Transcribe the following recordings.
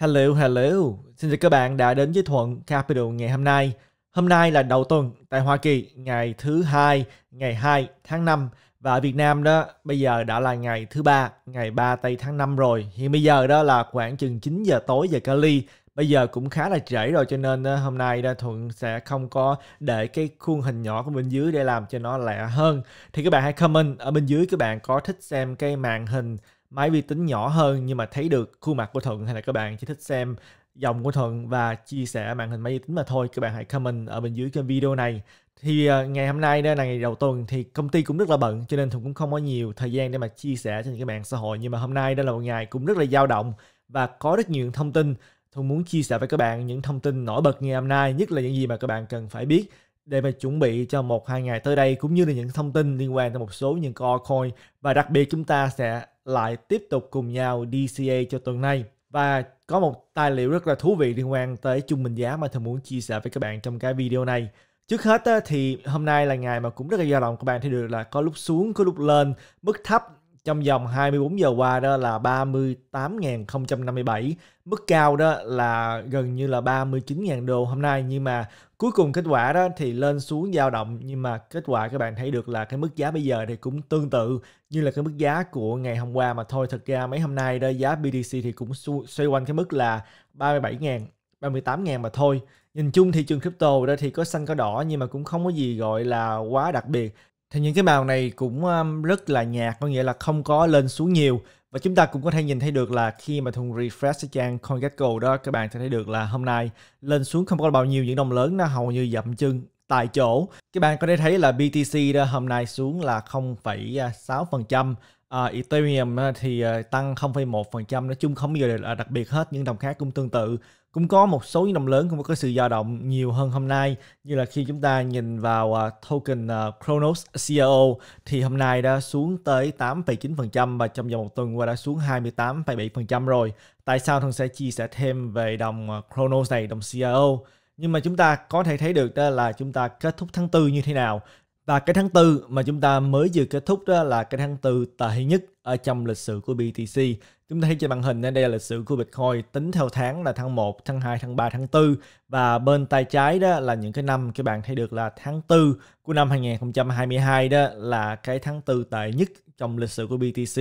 Hello, hello. Xin chào các bạn đã đến với Thuận Capital ngày hôm nay. Hôm nay là đầu tuần tại Hoa Kỳ, ngày thứ hai, ngày 2 tháng 5 và ở Việt Nam đó bây giờ đã là ngày thứ ba, ngày 3 tây tháng 5 rồi. Hiện bây giờ đó là khoảng chừng 9 giờ tối giờ Cali. Bây giờ cũng khá là trễ rồi cho nên ờ, hôm nay đó Thuận sẽ không có để cái khuôn hình nhỏ của bên dưới để làm cho nó lẹ hơn. Thì các bạn hãy comment ở bên dưới các bạn có thích xem cái màn hình máy vi tính nhỏ hơn nhưng mà thấy được khuôn mặt của Thuận hay là các bạn chỉ thích xem dòng của Thuận và chia sẻ màn hình máy vi tính mà thôi các bạn hãy comment ở bên dưới cái video này thì ờ, ngày hôm nay đây là ngày đầu tuần thì công ty cũng rất là bận cho nên Thuận cũng không có nhiều thời gian để mà chia sẻ cho những cái mạng xã hội nhưng mà hôm nay đây là một ngày cũng rất là dao động và có rất nhiều thông tin Thuận muốn chia sẻ với các bạn những thông tin nổi bật ngày hôm nay nhất là những gì mà các bạn cần phải biết để mà chuẩn bị cho một hai ngày tới đây cũng như là những thông tin liên quan tới một số những altcoin và đặc biệt chúng ta sẽ lại tiếp tục cùng nhau DCA cho tuần này và có một tài liệu rất là thú vị liên quan tới trung bình giá mà thầy muốn chia sẻ với các bạn trong cái video này. Trước hết thì hôm nay là ngày mà cũng rất là dao động các bạn thấy được là có lúc xuống, có lúc lên, mức thấp trong vòng 24 giờ qua đó là 38.057 mức cao đó là gần như là 39.000 đô hôm nay nhưng mà cuối cùng kết quả đó thì lên xuống dao động nhưng mà kết quả các bạn thấy được là cái mức giá bây giờ thì cũng tương tự như là cái mức giá của ngày hôm qua mà thôi thật ra mấy hôm nay đó giá BTC thì cũng xoay quanh cái mức là 37.000 38.000 mà thôi. Nhìn chung thị trường crypto đó thì có xanh có đỏ nhưng mà cũng không có gì gọi là quá đặc biệt thì những cái màu này cũng um, rất là nhạt có nghĩa là không có lên xuống nhiều và chúng ta cũng có thể nhìn thấy được là khi mà thùng refresh cái trang CoinGecko đó các bạn sẽ thấy được là hôm nay lên xuống không có bao nhiêu những đồng lớn nó hầu như dậm chân tại chỗ các bạn có thể thấy là BTC đó hôm nay xuống là 0,6% à, à, Ethereum thì à, tăng 0,1% nói chung không bao giờ là đặc biệt hết những đồng khác cũng tương tự cũng có một số những đồng lớn cũng có sự dao động nhiều hơn hôm nay như là khi chúng ta nhìn vào à, token à, Kronos CRO e thì hôm nay đã xuống tới 8,9% và trong vòng một tuần qua đã xuống 28,7% rồi. Tại sao thân sẽ chia sẻ thêm về đồng à, Kronos này, đồng CRO? E Nhưng mà chúng ta có thể thấy được đó là chúng ta kết thúc tháng 4 như thế nào. Và cái tháng 4 mà chúng ta mới vừa kết thúc đó là cái tháng 4 tệ nhất ở trong lịch sử của BTC Chúng ta thấy trên màn hình đây là lịch sử của Bitcoin tính theo tháng là tháng 1, tháng 2, tháng 3, tháng 4 và bên tay trái đó là những cái năm các bạn thấy được là tháng 4 của năm 2022 đó là cái tháng 4 tệ nhất trong lịch sử của BTC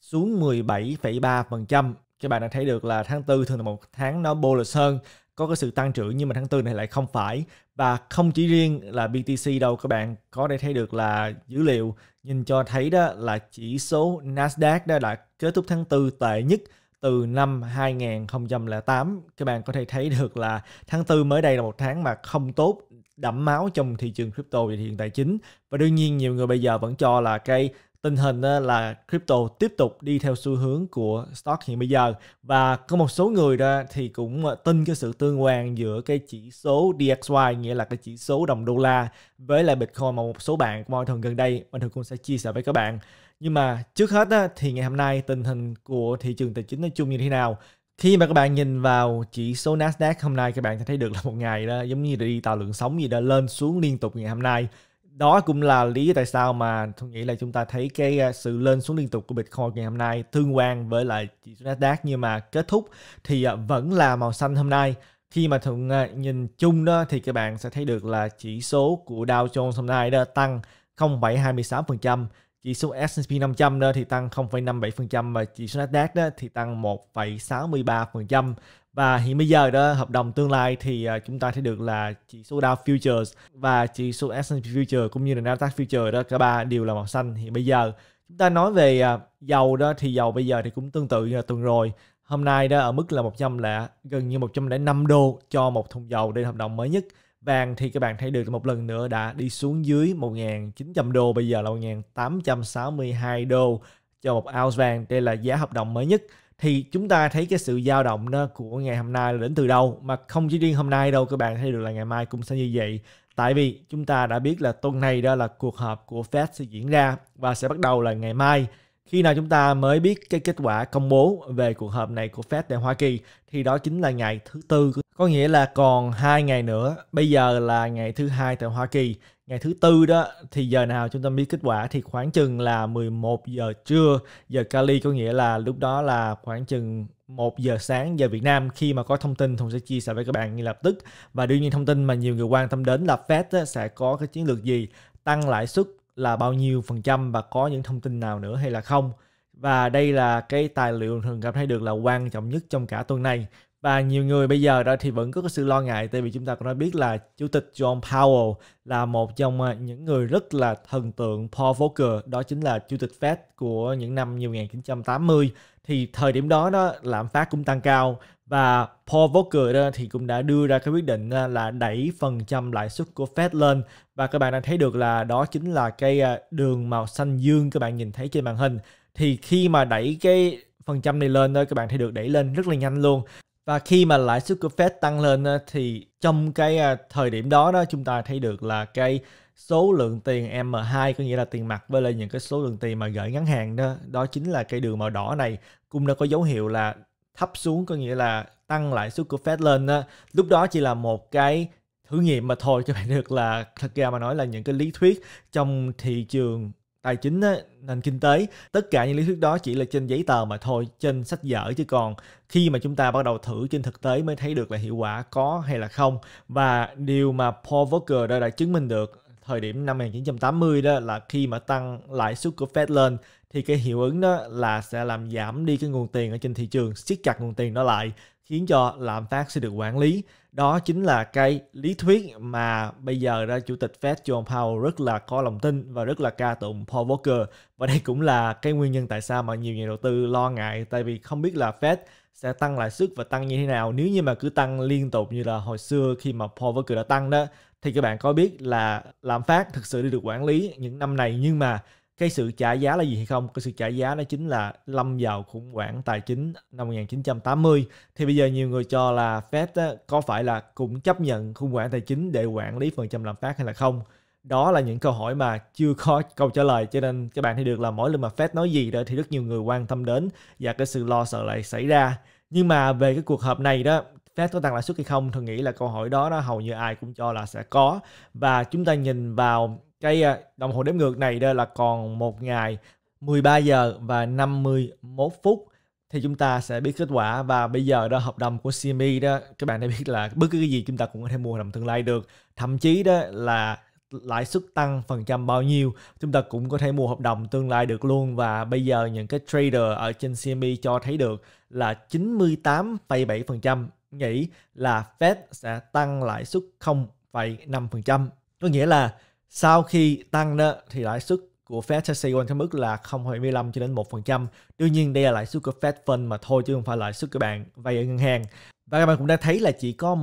xuống 17,3%. Các bạn đã thấy được là tháng 4 thường là một tháng nó bullish hơn có cái sự tăng trưởng nhưng mà tháng 4 này lại không phải và không chỉ riêng là BTC đâu các bạn có thể thấy được là dữ liệu nhìn cho thấy đó là chỉ số Nasdaq đó đã kết thúc tháng 4 tệ nhất từ năm 2008 các bạn có thể thấy được là tháng 4 mới đây là một tháng mà không tốt đẫm máu trong thị trường crypto và thị trường tài chính và đương nhiên nhiều người bây giờ vẫn cho là cái tình hình ờ, là crypto tiếp tục đi theo xu hướng của stock hiện bây giờ và có một số người đó thì cũng ờ, tin cái sự tương quan giữa cái chỉ số DXY nghĩa là cái chỉ số đồng đô la với lại Bitcoin mà một số bạn của Moi thường gần đây mình thường cũng sẽ chia sẻ với các bạn nhưng mà trước hết á, thì ngày hôm nay tình hình của thị trường tài chính nói chung như thế nào khi mà các bạn nhìn vào chỉ số Nasdaq hôm nay các bạn sẽ thấy được là một ngày đó giống như là đi tạo lượng sóng gì đó lên xuống liên tục ngày hôm nay đó cũng là lý tại sao mà tôi nghĩ là chúng ta thấy cái à, sự lên xuống liên tục của Bitcoin ngày hôm nay tương quan với lại chỉ số Nasdaq nhưng mà kết thúc thì à, vẫn là màu xanh hôm nay khi mà thuận à, nhìn chung đó thì các bạn sẽ thấy được là chỉ số của Dow Jones hôm nay đã tăng 0,26%, chỉ số S&P 500 đó thì tăng 0,57% và chỉ số Nasdaq đó thì tăng 1,63% và hiện bây giờ đó hợp đồng tương lai thì à, chúng ta thấy được là chỉ số Dow Futures và chỉ số S&P Futures cũng như là Nasdaq Futures đó cả ba đều là màu xanh hiện bây giờ chúng ta nói về à, dầu đó thì dầu bây giờ thì cũng tương tự như là tuần rồi hôm nay đó ở mức là 100 là gần như 105 đô cho một thùng dầu đây hợp đồng mới nhất vàng thì các bạn thấy được một lần nữa đã đi xuống dưới 1.900 đô bây giờ là 1.862 đô cho một ounce vàng đây là giá hợp đồng mới nhất thì chúng ta thấy cái sự dao động đó của ngày hôm nay là đến từ đâu mà không chỉ riêng hôm nay đâu các bạn thấy được là ngày mai cũng sẽ như vậy tại vì chúng ta đã biết là tuần này đó là cuộc họp của Fed sẽ diễn ra và sẽ bắt đầu là ngày mai khi nào chúng ta mới biết cái kết quả công bố về cuộc họp này của Fed tại Hoa Kỳ thì đó chính là ngày thứ tư có nghĩa là còn hai ngày nữa bây giờ là ngày thứ hai tại Hoa Kỳ ngày thứ tư đó thì giờ nào chúng ta biết kết quả thì khoảng chừng là 11 giờ trưa giờ Cali có nghĩa là lúc đó là khoảng chừng 1 giờ sáng giờ Việt Nam khi mà có thông tin Hùng sẽ chia sẻ với các bạn ngay lập tức và đương nhiên thông tin mà nhiều người quan tâm đến là Fed sẽ có cái chiến lược gì tăng lãi suất là bao nhiêu phần trăm và có những thông tin nào nữa hay là không và đây là cái tài liệu thường cảm thấy được là quan trọng nhất trong cả tuần này và nhiều người bây giờ đó thì vẫn có sự lo ngại tại vì chúng ta cũng đã biết là chủ tịch John Powell là một trong à, những người rất là thần tượng Paul Volcker đó chính là chủ tịch Fed của những năm 1980 thì thời điểm đó đó lạm phát cũng tăng cao và Paul Volcker đó thì cũng đã đưa ra cái quyết định à, là đẩy phần trăm lãi suất của Fed lên và các bạn đã thấy được là đó chính là cái à, đường màu xanh dương các bạn nhìn thấy trên màn hình thì khi mà đẩy cái phần trăm này lên đó các bạn thấy được đẩy lên rất là nhanh luôn và khi mà lãi suất của Fed tăng lên thì trong cái à, thời điểm đó đó chúng ta thấy được là cái số lượng tiền M2 có nghĩa là tiền mặt với lại những cái số lượng tiền mà gửi ngắn hàng đó đó chính là cái đường màu đỏ này cũng đã có dấu hiệu là thấp xuống có nghĩa là tăng lãi suất của Fed lên đó. lúc đó chỉ là một cái thử nghiệm mà thôi các bạn được là thật ra mà nói là những cái lý thuyết trong thị trường tài chính á, nền kinh tế tất cả những lý thuyết đó chỉ là trên giấy tờ mà thôi trên sách vở chứ còn khi mà chúng ta bắt đầu thử trên thực tế mới thấy được là hiệu quả có hay là không và điều mà Paul Volcker đã, đã chứng minh được thời điểm năm 1980 đó là khi mà tăng lãi suất của Fed lên thì cái hiệu ứng đó là sẽ làm giảm đi cái nguồn tiền ở trên thị trường siết chặt nguồn tiền đó lại khiến cho lạm phát sẽ được quản lý đó chính là cái lý thuyết mà bây giờ ra chủ tịch Fed John Powell rất là có lòng tin và rất là ca tụng Paul Volcker và đây cũng là cái nguyên nhân tại sao mà nhiều nhà đầu tư lo ngại tại vì không biết là Fed sẽ tăng lãi suất và tăng như thế nào nếu như mà cứ tăng liên tục như là hồi xưa khi mà Paul Volcker đã tăng đó thì các bạn có biết là lạm phát thực sự đi được quản lý những năm này nhưng mà cái sự trả giá là gì hay không cái sự trả giá đó chính là lâm vào khủng hoảng tài chính năm 1980 thì bây giờ nhiều người cho là Fed có phải là cũng chấp nhận khủng hoảng tài chính để quản lý phần trăm lạm phát hay là không đó là những câu hỏi mà chưa có câu trả lời cho nên các bạn thấy được là mỗi lần mà Fed nói gì đó thì rất nhiều người quan tâm đến và cái sự lo sợ lại xảy ra nhưng mà về cái cuộc họp này đó Fed có tăng lãi suất hay không tôi nghĩ là câu hỏi đó đó hầu như ai cũng cho là sẽ có và chúng ta nhìn vào cái ờ, đồng hồ đếm ngược này đây là còn một ngày 13 giờ và 51 phút thì chúng ta sẽ biết kết quả và bây giờ đó hợp đồng của CME đó các bạn đã biết là bất cứ cái gì chúng ta cũng có thể mua hợp đồng tương lai được thậm chí đó là lãi suất tăng phần trăm bao nhiêu chúng ta cũng có thể mua hợp đồng tương lai được luôn và bây giờ những cái trader ở trên CME cho thấy được là 98,7% nghĩ là Fed sẽ tăng lãi suất 0,5% có nghĩa là sau khi tăng đó thì lãi suất của Fed sẽ sẽ quanh cái mức là 0,25 cho đến 1%. Đương nhiên đây là lãi suất của Fed Fund mà thôi chứ không phải lãi suất các bạn vay ở ngân hàng. Và các bạn cũng đã thấy là chỉ có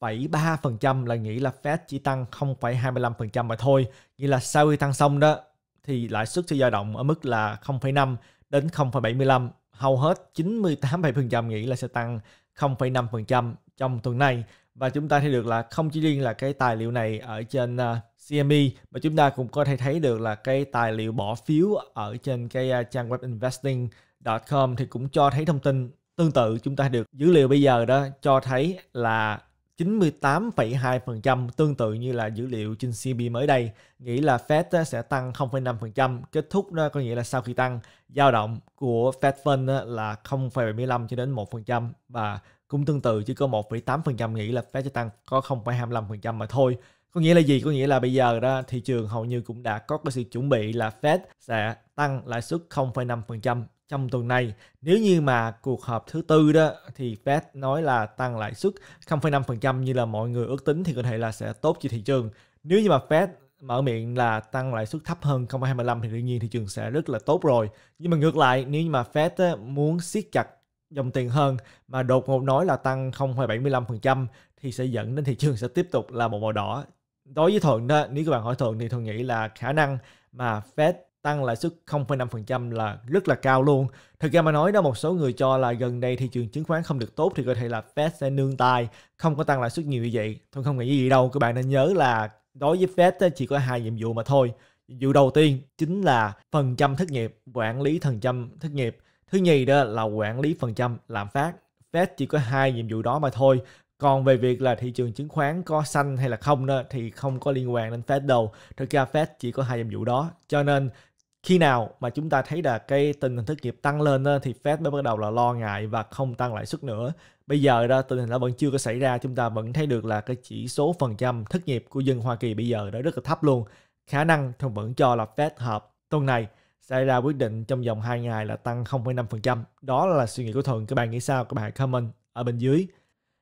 1,3% là nghĩ là Fed chỉ tăng 0,25% mà thôi. Nghĩa là sau khi tăng xong đó thì lãi suất sẽ dao động ở mức là 0,5 đến 0,75. Hầu hết 98,7% nghĩ là sẽ tăng 0,5% trong tuần này. Và chúng ta thấy được là không chỉ riêng là cái tài liệu này ở trên ờ, CME mà chúng ta cũng có thể thấy được là cái tài liệu bỏ phiếu ở trên cái à, trang web investing.com thì cũng cho thấy thông tin tương tự chúng ta được dữ liệu bây giờ đó cho thấy là 98,2% tương tự như là dữ liệu trên CB mới đây nghĩ là Fed sẽ tăng 0,5% kết thúc đó có nghĩa là sau khi tăng dao động của Fed Fund là 0,75 cho đến 1% và cũng tương tự chỉ có 1,8% nghĩ là Fed sẽ tăng có 0,25% mà thôi có nghĩa là gì? Có nghĩa là bây giờ đó thị trường hầu như cũng đã có cái sự chuẩn bị là Fed sẽ tăng lãi suất 0,5% trong tuần này. Nếu như mà cuộc họp thứ tư đó thì Fed nói là tăng lãi suất 0,5% như là mọi người ước tính thì có thể là sẽ tốt cho thị trường. Nếu như mà Fed mở miệng là tăng lãi suất thấp hơn 0,25 thì đương nhiên thị trường sẽ rất là tốt rồi. Nhưng mà ngược lại nếu như mà Fed muốn siết chặt dòng tiền hơn mà đột ngột nói là tăng 0,75% thì sẽ dẫn đến thị trường sẽ tiếp tục là một màu đỏ Đối với Thuận đó, nếu các bạn hỏi Thuận thì Thuận nghĩ là khả năng mà Fed tăng lãi suất 0,5% là rất là cao luôn. Thực ra mà nói đó một số người cho là gần đây thị trường chứng khoán không được tốt thì có thể là Fed sẽ nương tay, không có tăng lãi suất nhiều như vậy. Tôi không nghĩ gì đâu, các bạn nên nhớ là đối với Fed chỉ có hai nhiệm vụ mà thôi. Nhiệm vụ đầu tiên chính là phần trăm thất nghiệp, quản lý phần trăm thất nghiệp. Thứ nhì đó là quản lý phần trăm lạm phát. Fed chỉ có hai nhiệm vụ đó mà thôi còn về việc là thị trường chứng khoán có xanh hay là không đó, thì không có liên quan đến Fed đâu. Thực ra Fed chỉ có hai nhiệm vụ đó. Cho nên khi nào mà chúng ta thấy là cái tình hình thất nghiệp tăng lên đó, thì Fed mới bắt đầu là lo ngại và không tăng lãi suất nữa. Bây giờ đó tình hình nó vẫn chưa có xảy ra, chúng ta vẫn thấy được là cái chỉ số phần trăm thất nghiệp của dân Hoa Kỳ bây giờ đã rất là thấp luôn. Khả năng tôi vẫn cho là Fed hợp tuần này sẽ ra quyết định trong vòng 2 ngày là tăng 0,5%. Đó là suy nghĩ của Thuận. Các bạn nghĩ sao? Các bạn hãy comment ở bên dưới.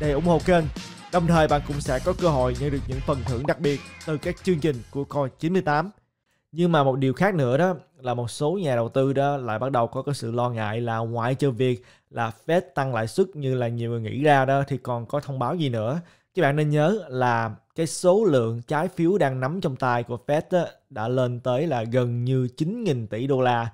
để ủng hộ kênh. Đồng thời bạn cũng sẽ có cơ hội nhận được những phần thưởng đặc biệt từ các chương trình của Coin 98. Nhưng mà một điều khác nữa đó là một số nhà đầu tư đó lại bắt đầu có cái sự lo ngại là ngoại trừ việc là Fed tăng lãi suất như là nhiều người nghĩ ra đó thì còn có thông báo gì nữa. Các bạn nên nhớ là cái số lượng trái phiếu đang nắm trong tay của Fed đó, đã lên tới là gần như 9.000 tỷ đô la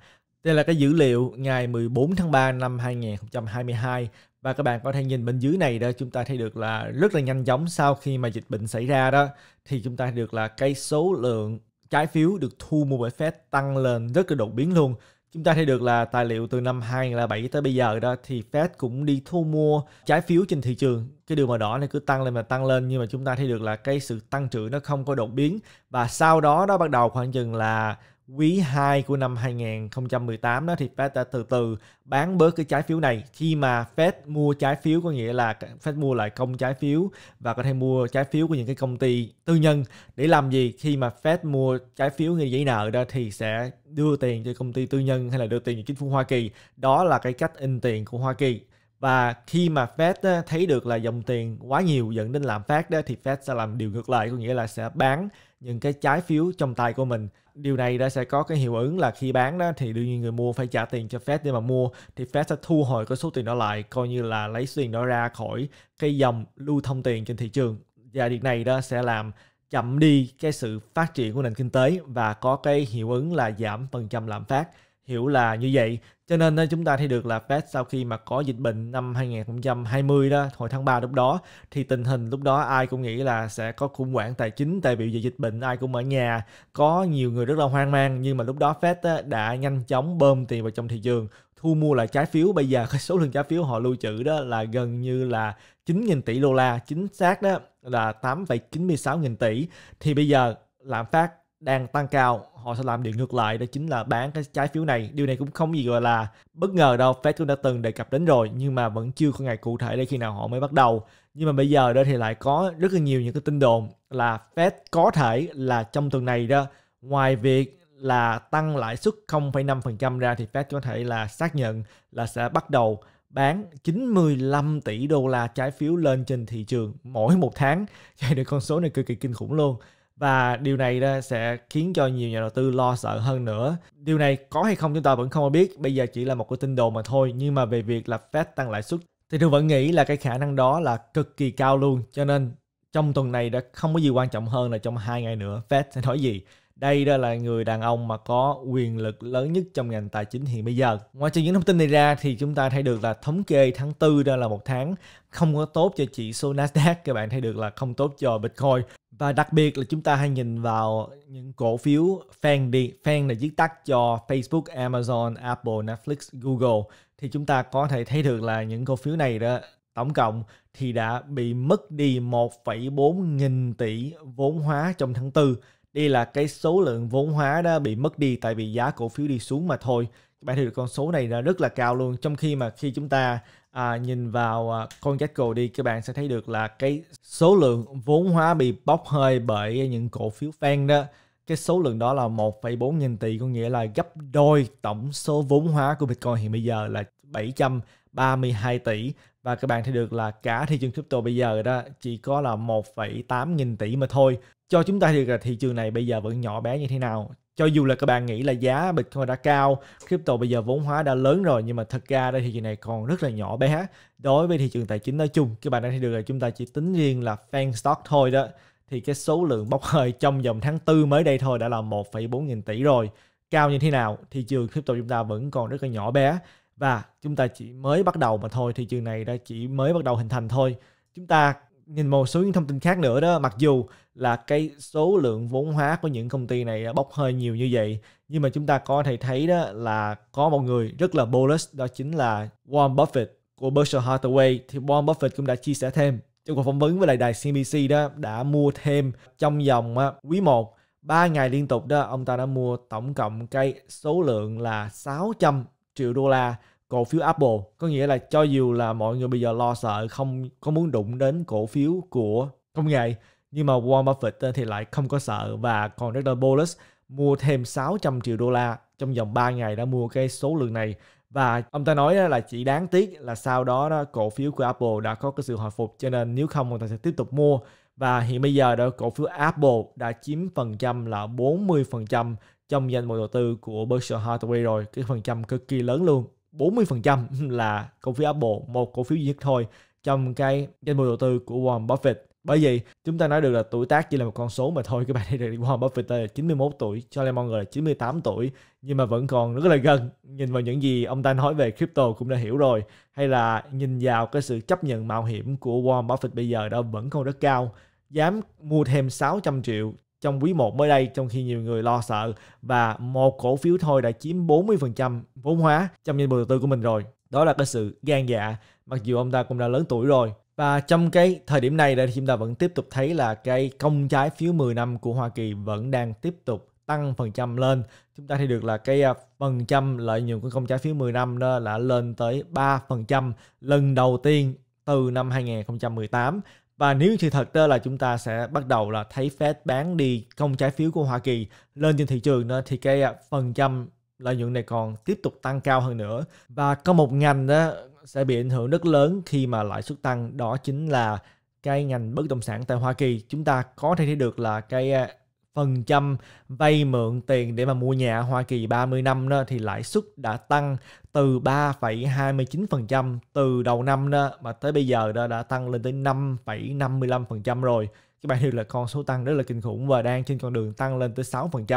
đây là cái dữ liệu ngày 14 tháng 3 năm 2022 và các bạn có thể nhìn bên dưới này đó chúng ta thấy được là rất là nhanh chóng sau khi mà dịch bệnh xảy ra đó thì chúng ta thấy được là cái số lượng trái phiếu được thu mua bởi Fed tăng lên rất là đột biến luôn. Chúng ta thấy được là tài liệu từ năm 2007 tới bây giờ đó thì Fed cũng đi thu mua trái phiếu trên thị trường. Cái điều màu đỏ này cứ tăng lên mà tăng lên nhưng mà chúng ta thấy được là cái sự tăng trưởng nó không có đột biến và sau đó nó bắt đầu khoảng chừng là quý 2 của năm 2018 đó thì Fed đã từ từ bán bớt cái trái phiếu này khi mà Fed mua trái phiếu có nghĩa là Fed mua lại công trái phiếu và có thể mua trái phiếu của những cái công ty tư nhân để làm gì khi mà Fed mua trái phiếu như giấy nợ đó thì sẽ đưa tiền cho công ty tư nhân hay là đưa tiền cho chính phủ Hoa Kỳ đó là cái cách in tiền của Hoa Kỳ và khi mà Fed thấy được là dòng tiền quá nhiều dẫn đến lạm phát đó thì Fed sẽ làm điều ngược lại có nghĩa là sẽ bán những cái trái phiếu trong tay của mình điều này đã sẽ có cái hiệu ứng là khi bán đó thì đương nhiên người mua phải trả tiền cho Fed để mà mua thì Fed sẽ thu hồi cái số tiền đó lại coi như là lấy số tiền đó ra khỏi cái dòng lưu thông tiền trên thị trường và điều này đó sẽ làm chậm đi cái sự phát triển của nền kinh tế và có cái hiệu ứng là giảm phần trăm lạm phát hiểu là như vậy cho nên chúng ta thấy được là Fed sau khi mà có dịch bệnh năm 2020 đó, hồi tháng 3 lúc đó, thì tình hình lúc đó ai cũng nghĩ là sẽ có khủng hoảng tài chính tại vì dịch bệnh ai cũng ở nhà, có nhiều người rất là hoang mang nhưng mà lúc đó Fed đã nhanh chóng bơm tiền vào trong thị trường, thu mua lại trái phiếu bây giờ số lượng trái phiếu họ lưu trữ đó là gần như là 9.000 tỷ đô la chính xác đó là 8,96 nghìn tỷ thì bây giờ lạm phát đang tăng cao họ sẽ làm điều ngược lại đó chính là bán cái trái phiếu này điều này cũng không gì gọi là bất ngờ đâu Fed cũng đã từng đề cập đến rồi nhưng mà vẫn chưa có ngày cụ thể để khi nào họ mới bắt đầu nhưng mà bây giờ đó thì lại có rất là nhiều những cái tin đồn là Fed có thể là trong tuần này đó ngoài việc là tăng lãi suất 0,5% ra thì Fed có thể là xác nhận là sẽ bắt đầu bán 95 tỷ đô la trái phiếu lên trên thị trường mỗi một tháng. Vậy được con số này cực kỳ kinh khủng luôn và điều này sẽ khiến cho nhiều nhà đầu tư lo sợ hơn nữa. Điều này có hay không chúng ta vẫn không biết, bây giờ chỉ là một cái tin đồn mà thôi, nhưng mà về việc là Fed tăng lãi suất thì tôi vẫn nghĩ là cái khả năng đó là cực kỳ cao luôn, cho nên trong tuần này đã không có gì quan trọng hơn là trong hai ngày nữa Fed sẽ nói gì đây đó là người đàn ông mà có quyền lực lớn nhất trong ngành tài chính hiện bây giờ. Ngoài trừ những thông tin này ra thì chúng ta thấy được là thống kê tháng 4 đó là một tháng không có tốt cho chỉ số Nasdaq, các bạn thấy được là không tốt cho Bitcoin. Và đặc biệt là chúng ta hay nhìn vào những cổ phiếu fan đi, fan là viết tắt cho Facebook, Amazon, Apple, Netflix, Google thì chúng ta có thể thấy được là những cổ phiếu này đó tổng cộng thì đã bị mất đi 1,4 nghìn tỷ vốn hóa trong tháng 4 đây là cái số lượng vốn hóa đó bị mất đi tại vì giá cổ phiếu đi xuống mà thôi. Các bạn thấy được con số này là rất là cao luôn. Trong khi mà khi chúng ta à, nhìn vào à, con Jetco đi, các bạn sẽ thấy được là cái số lượng vốn hóa bị bốc hơi bởi những cổ phiếu fan đó. Cái số lượng đó là 1,4 nghìn tỷ, có nghĩa là gấp đôi tổng số vốn hóa của Bitcoin hiện bây giờ là 732 tỷ và các bạn thấy được là cả thị trường crypto bây giờ đó chỉ có là 1,8 nghìn tỷ mà thôi cho chúng ta thì là thị trường này bây giờ vẫn nhỏ bé như thế nào cho dù là các bạn nghĩ là giá Bitcoin đã cao, crypto bây giờ vốn hóa đã lớn rồi nhưng mà thật ra đây thị trường này còn rất là nhỏ bé. Đối với thị trường tài chính nói chung, các bạn đã thấy được là chúng ta chỉ tính riêng là fan stock thôi đó thì cái số lượng bốc hơi trong vòng tháng 4 mới đây thôi đã là 1,4 nghìn tỷ rồi. Cao như thế nào? Thị trường crypto chúng ta vẫn còn rất là nhỏ bé và chúng ta chỉ mới bắt đầu mà thôi, thị trường này đã chỉ mới bắt đầu hình thành thôi. Chúng ta nhìn một số những thông tin khác nữa đó mặc dù là cái số lượng vốn hóa của những công ty này bốc hơi nhiều như vậy nhưng mà chúng ta có thể thấy đó là có một người rất là bullish đó chính là Warren Buffett của Berkshire Hathaway thì Warren Buffett cũng đã chia sẻ thêm trong cuộc phỏng vấn với lại đài CNBC đó đã mua thêm trong vòng quý 1 3 ngày liên tục đó ông ta đã mua tổng cộng cái số lượng là 600 triệu đô la cổ phiếu Apple có nghĩa là cho dù là mọi người bây giờ lo sợ không có muốn đụng đến cổ phiếu của công nghệ nhưng mà Warren Buffett ờ, thì lại không có sợ và còn rất là bullish mua thêm 600 triệu đô la trong vòng 3 ngày đã mua cái số lượng này và ông ta nói là chỉ đáng tiếc là sau đó, đó cổ phiếu của Apple đã có cái sự hồi phục cho nên nếu không ông ta sẽ tiếp tục mua và hiện bây giờ đó cổ phiếu Apple đã chiếm phần trăm là 40% trong danh mục đầu tư của Berkshire Hathaway rồi cái phần trăm cực kỳ lớn luôn 40% là cổ phiếu Apple, một cổ phiếu duy nhất thôi trong cái danh mục đầu tư của Warren Buffett. Bởi vì chúng ta nói được là tuổi tác chỉ là một con số mà thôi các bạn thấy được Warren Buffett là 91 tuổi, Charlie Munger là 98 tuổi nhưng mà vẫn còn rất là gần. Nhìn vào những gì ông ta nói về crypto cũng đã hiểu rồi hay là nhìn vào cái sự chấp nhận mạo hiểm của Warren Buffett bây giờ đã vẫn còn rất cao dám mua thêm 600 triệu trong quý 1 mới đây trong khi nhiều người lo sợ và một cổ phiếu thôi đã chiếm 40% vốn hóa trong danh mục đầu tư của mình rồi. Đó là cái sự gan dạ mặc dù ông ta cũng đã lớn tuổi rồi. Và trong cái thời điểm này đây chúng ta vẫn tiếp tục thấy là cái công trái phiếu 10 năm của Hoa Kỳ vẫn đang tiếp tục tăng phần trăm lên. Chúng ta thấy được là cái à, phần trăm lợi nhuận của công trái phiếu 10 năm đó là lên tới 3% lần đầu tiên từ năm 2018 và nếu như thật đó là chúng ta sẽ bắt đầu là thấy Fed bán đi công trái phiếu của Hoa Kỳ lên trên thị trường nữa thì cái à, phần trăm lợi nhuận này còn tiếp tục tăng cao hơn nữa và có một ngành đó sẽ bị ảnh hưởng rất lớn khi mà lãi suất tăng đó chính là cái ngành bất động sản tại Hoa Kỳ chúng ta có thể thấy được là cái à, phần trăm vay mượn tiền để mà mua nhà Hoa Kỳ 30 năm đó, thì lãi suất đã tăng từ 3,29% từ đầu năm đó mà tới bây giờ đó đã tăng lên tới 5,55% rồi. Các bạn hiểu là con số tăng rất là kinh khủng và đang trên con đường tăng lên tới 6%.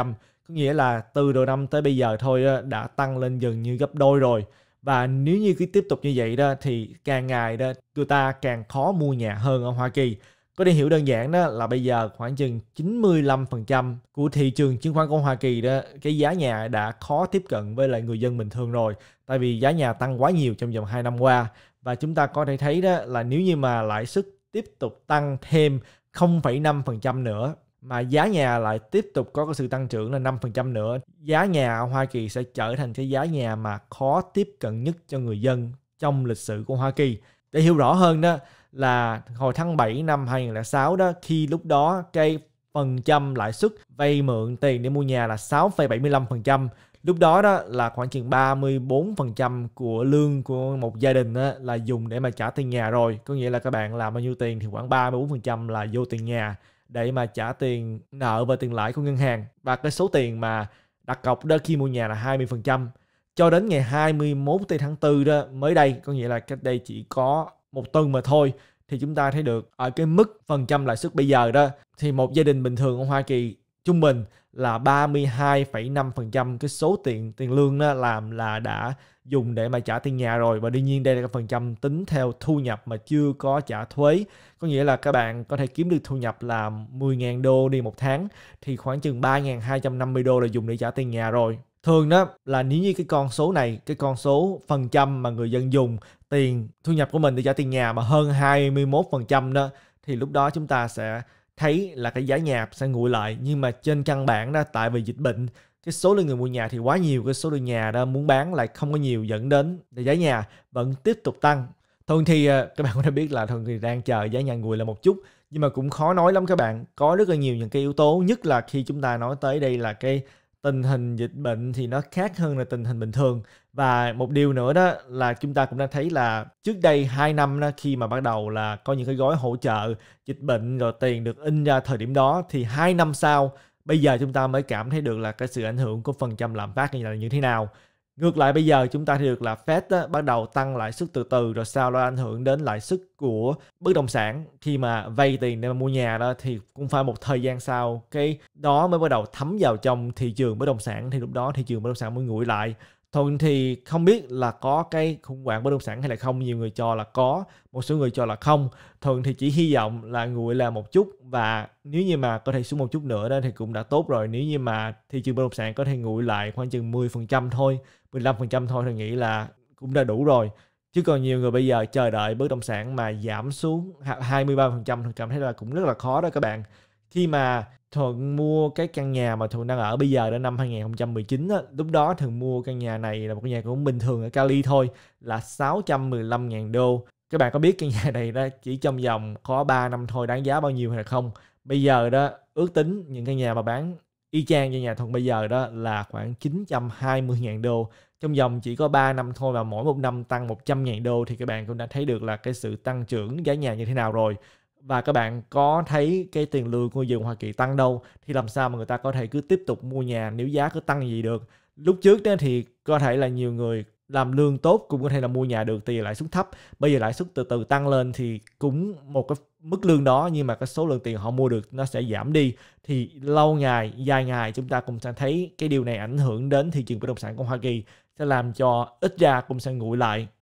Có nghĩa là từ đầu năm tới bây giờ thôi đó, đã tăng lên gần như gấp đôi rồi. Và nếu như cứ tiếp tục như vậy đó thì càng ngày đó người ta càng khó mua nhà hơn ở Hoa Kỳ có thể hiểu đơn giản đó là bây giờ khoảng chừng 95% của thị trường chứng khoán của Hoa Kỳ đó, cái giá nhà đã khó tiếp cận với lại người dân bình thường rồi. Tại vì giá nhà tăng quá nhiều trong vòng 2 năm qua. Và chúng ta có thể thấy đó là nếu như mà lãi suất tiếp tục tăng thêm 0,5% nữa mà giá nhà lại tiếp tục có cái sự tăng trưởng là 5% nữa, giá nhà ở Hoa Kỳ sẽ trở thành cái giá nhà mà khó tiếp cận nhất cho người dân trong lịch sử của Hoa Kỳ. Để hiểu rõ hơn đó, là hồi tháng 7 năm 2006 đó khi lúc đó cái phần trăm lãi suất vay mượn tiền để mua nhà là 6,75%. Lúc đó đó là khoảng chừng 34% của lương của một gia đình đó, là dùng để mà trả tiền nhà rồi. Có nghĩa là các bạn làm bao nhiêu tiền thì khoảng 34% là vô tiền nhà để mà trả tiền nợ và tiền lãi của ngân hàng. Và cái số tiền mà đặt cọc đó khi mua nhà là 20%. Cho đến ngày 21 tháng 4 đó mới đây, có nghĩa là cách đây chỉ có một tuần mà thôi thì chúng ta thấy được ở cái mức phần trăm lãi suất bây giờ đó thì một gia đình bình thường ở Hoa Kỳ trung bình là 32,5% cái số tiền tiền lương đó làm là đã dùng để mà trả tiền nhà rồi và đương nhiên đây là cái phần trăm tính theo thu nhập mà chưa có trả thuế có nghĩa là các bạn có thể kiếm được thu nhập là 10.000 đô đi một tháng thì khoảng chừng 3.250 đô là dùng để trả tiền nhà rồi thường đó là nếu như cái con số này cái con số phần trăm mà người dân dùng tiền thu nhập của mình để trả tiền nhà mà hơn 21% đó thì lúc đó chúng ta sẽ thấy là cái giá nhà sẽ nguội lại nhưng mà trên căn bản đó tại vì dịch bệnh cái số lượng người mua nhà thì quá nhiều cái số lượng nhà đó muốn bán lại không có nhiều dẫn đến giá nhà vẫn tiếp tục tăng thường thì à, các bạn cũng đã biết là thường thì đang chờ giá nhà nguội là một chút nhưng mà cũng khó nói lắm các bạn có rất là nhiều những cái yếu tố nhất là khi chúng ta nói tới đây là cái tình hình dịch bệnh thì nó khác hơn là tình hình bình thường và một điều nữa đó là chúng ta cũng đang thấy là trước đây 2 năm đó, khi mà bắt đầu là có những cái gói hỗ trợ dịch bệnh rồi tiền được in ra thời điểm đó thì hai năm sau bây giờ chúng ta mới cảm thấy được là cái sự ảnh hưởng của phần trăm lạm phát như là như thế nào Ngược lại bây giờ chúng ta thấy được là Fed á, bắt đầu tăng lãi suất từ từ rồi sau đó ảnh hưởng đến lãi suất của bất động sản khi mà vay tiền để mà mua nhà đó thì cũng phải một thời gian sau cái đó mới bắt đầu thấm vào trong thị trường bất động sản thì lúc đó thị trường bất động sản mới nguội lại Thuận thì không biết là có cái khủng hoảng bất động sản hay là không, nhiều người cho là có, một số người cho là không. thường thì chỉ hy vọng là nguội là một chút và nếu như mà có thể xuống một chút nữa đó thì cũng đã tốt rồi. Nếu như mà thị trường bất động sản có thể nguội lại khoảng chừng 10% thôi, 15% thôi thì nghĩ là cũng đã đủ rồi. Chứ còn nhiều người bây giờ chờ đợi bất động sản mà giảm xuống 23% thì cảm thấy là cũng rất là khó đó các bạn khi mà Thuận mua cái căn nhà mà Thuận đang ở bây giờ đến năm 2019 á, lúc đó Thuận mua căn nhà này là một căn nhà cũng bình thường ở Cali thôi là 615.000 đô. Các bạn có biết căn nhà này đó chỉ trong vòng có 3 năm thôi đáng giá bao nhiêu hay không? Bây giờ đó ước tính những căn nhà mà bán y chang cho nhà Thuận bây giờ đó là khoảng 920.000 đô. Trong vòng chỉ có 3 năm thôi và mỗi một năm tăng 100.000 đô thì các bạn cũng đã thấy được là cái sự tăng trưởng giá nhà như thế nào rồi và các bạn có thấy cái tiền lương của dân Hoa Kỳ tăng đâu thì làm sao mà người ta có thể cứ tiếp tục mua nhà nếu giá cứ tăng gì được lúc trước đó thì có thể là nhiều người làm lương tốt cũng có thể là mua nhà được thì lãi suất thấp bây giờ lãi suất từ từ tăng lên thì cũng một cái mức lương đó nhưng mà cái số lượng tiền họ mua được nó sẽ giảm đi thì lâu ngày dài ngày chúng ta cũng sẽ thấy cái điều này ảnh hưởng đến thị trường bất động sản của Hoa Kỳ sẽ làm cho ít ra cũng sẽ nguội lại